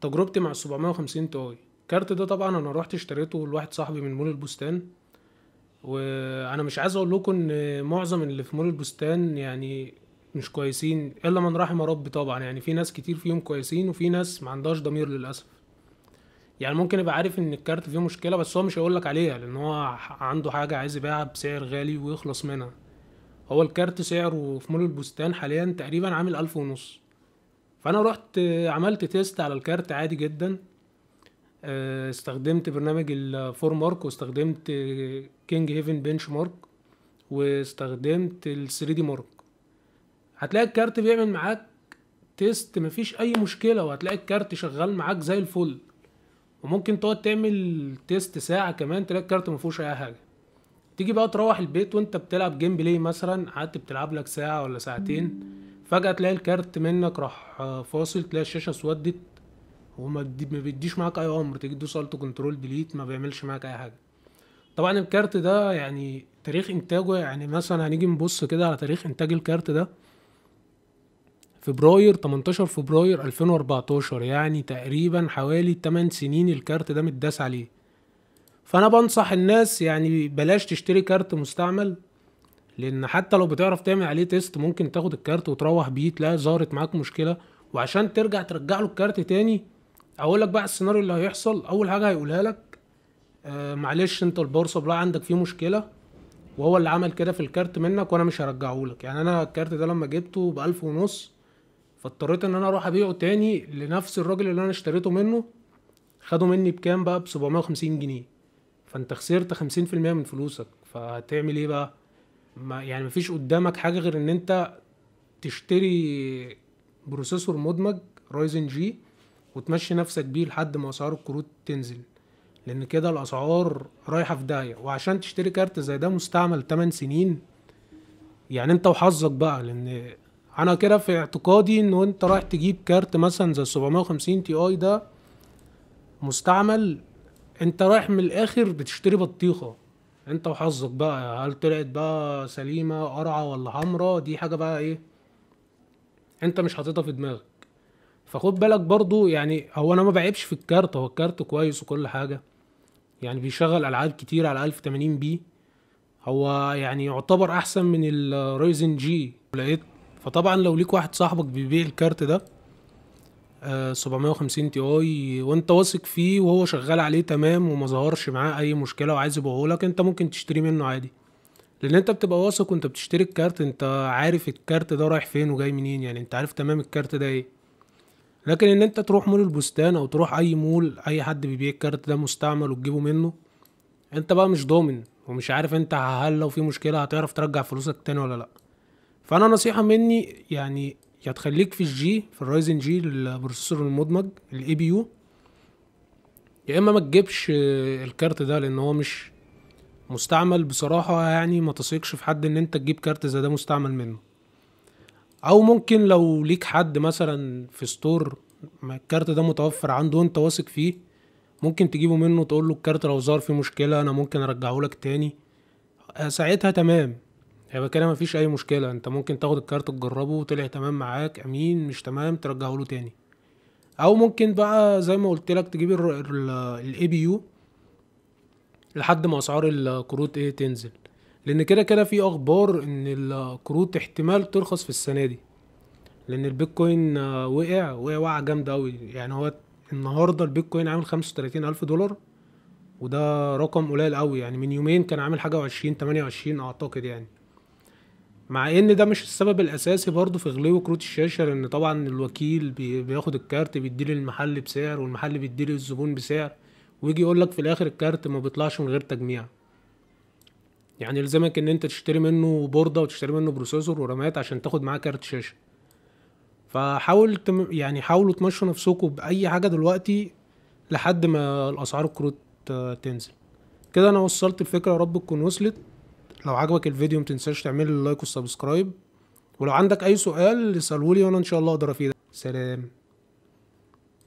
تجربتي مع ال 750 تي الكارت ده طبعا انا رحت اشتريته لواحد صاحبي من مول البستان وانا مش عايز اقول لكم ان معظم اللي في مول البستان يعني مش كويسين الا من رحم ربي طبعا يعني في ناس كتير فيهم كويسين وفي ناس ما عندهاش ضمير للاسف يعني ممكن يبقى عارف ان الكارت فيه مشكله بس هو مش هيقول لك عليها لان هو عنده حاجه عايز يبيعها بسعر غالي ويخلص منها هو الكارت سعره في مول البستان حاليا تقريبا عامل ألف ونص فانا رحت آه، عملت تيست على الكارت عادي جدا آه، استخدمت برنامج الفور مارك واستخدمت كينج هيفن بنش مارك واستخدمت ال 3 دي مارك هتلاقي الكارت بيعمل معاك تيست مفيش اي مشكله وهتلاقي الكارت شغال معاك زي الفل وممكن تقعد تعمل تيست ساعه كمان تلاقي الكارت مفيهوش اي حاجه تيجي بقى تروح البيت وانت بتلعب جيم بلاي مثلا قعدت بتلعب لك ساعه ولا ساعتين فجأة تلاقي الكارت منك راح فاصل تلاقي الشاشة اسودت وما بيديش معاك اي امر تيجي تدوس الت كنترول ديليت ما بيعملش معاك اي حاجة طبعا الكارت ده يعني تاريخ انتاجه يعني مثلا هنيجي نبص كده على تاريخ انتاج الكارت ده فبراير 18 فبراير 2014 يعني تقريبا حوالي 8 سنين الكارت ده متداس عليه فانا بنصح الناس يعني بلاش تشتري كارت مستعمل لان حتى لو بتعرف تعمل عليه تيست ممكن تاخد الكارت وتروح بيه تلاقي ظهرت معاك مشكله وعشان ترجع ترجع له الكارت تاني اقول لك بقى السيناريو اللي هيحصل اول حاجه هيقولها لك آه معلش انت الباور سبلاي عندك فيه مشكله وهو اللي عمل كده في الكارت منك وانا مش هرجعه لك يعني انا الكارت ده لما جبته بألف ونص فاضطريت ان انا اروح ابيعه تاني لنفس الراجل اللي انا اشتريته منه خده مني بكام بقى ب 750 جنيه فانت خسرت 50% من فلوسك فهتعمل ايه بقى ما يعني مفيش قدامك حاجه غير ان انت تشتري بروسيسور مدمج رايزن جي وتمشي نفسك بيه لحد ما اسعار الكروت تنزل لان كده الاسعار رايحه في داهيه وعشان تشتري كارت زي ده مستعمل 8 سنين يعني انت وحظك بقى لان انا كده في اعتقادي ان انت رايح تجيب كارت مثلا زي 750 تي اي ده مستعمل انت رايح من الاخر بتشتري بطيخه انت وحظك بقى هل طلعت بقى سليمه قرعه ولا حمرا دي حاجه بقى ايه انت مش حاططها في دماغك فخد بالك برضو يعني هو انا ما بعيبش في الكارت هو الكارت كويس وكل حاجه يعني بيشغل العاب كتير على 1080 بي هو يعني يعتبر احسن من الرايزن جي لقيت فطبعا لو ليك واحد صاحبك بيبيع الكارت ده 750 تي اي وانت واثق فيه وهو شغال عليه تمام وما ظهرش معاه اي مشكله وعايز يبيعه لك انت ممكن تشتري منه عادي لان انت بتبقى واثق وانت بتشتري الكارت انت عارف الكارت ده رايح فين وجاي منين يعني انت عارف تمام الكارت ده ايه لكن ان انت تروح مول البستان او تروح اي مول اي حد بيبيع الكارت ده مستعمل وتجيبه منه انت بقى مش ضامن ومش عارف انت هل لو في مشكله هتعرف ترجع فلوسك تاني ولا لا فانا نصيحه مني يعني يا تخليك في الجي في الرايزن جي البروسيسور المدمج الاي بي يو يا اما ما تجيبش آه، الكارت ده لان هو مش مستعمل بصراحه يعني ما تثقش في حد ان انت تجيب كارت زي ده مستعمل منه او ممكن لو ليك حد مثلا في ستور الكارت ده متوفر عنده وانت واثق فيه ممكن تجيبه منه تقول له الكارت لو ظهر فيه مشكله انا ممكن ارجعه لك تاني آه، ساعتها تمام هيبقى كده مفيش اي مشكله انت ممكن تاخد الكارت تجربه طلع تمام معاك امين مش تمام ترجعه له تاني او ممكن بقى زي ما قلت لك تجيب الاي بي يو لحد ما اسعار الكروت ايه تنزل لان كده كده في اخبار ان الكروت احتمال ترخص في السنه دي لان البيتكوين وقع وقع وقع جامد قوي يعني هو النهارده البيتكوين عامل خمسة وتلاتين الف دولار وده رقم قليل قوي يعني من يومين كان عامل حاجه وعشرين تمانية وعشرين اعتقد يعني مع ان ده مش السبب الاساسي برضه في غلو كروت الشاشه لان طبعا الوكيل بياخد الكارت بيديه للمحل بسعر والمحل بيديه للزبون بسعر ويجي يقول لك في الاخر الكارت ما بيطلعش من غير تجميع يعني يلزمك ان انت تشتري منه بورده وتشتري منه بروسيسور ورامات عشان تاخد معاه كارت شاشه فحاول تم يعني حاولوا تمشوا نفسكم باي حاجه دلوقتي لحد ما الاسعار الكروت تنزل كده انا وصلت الفكره يا رب تكون وصلت لو عجبك الفيديو متنساش تعمل لايك وسبسكرايب ولو عندك اي سؤال اسألهولي لي وانا ان شاء الله اقدر افيدك سلام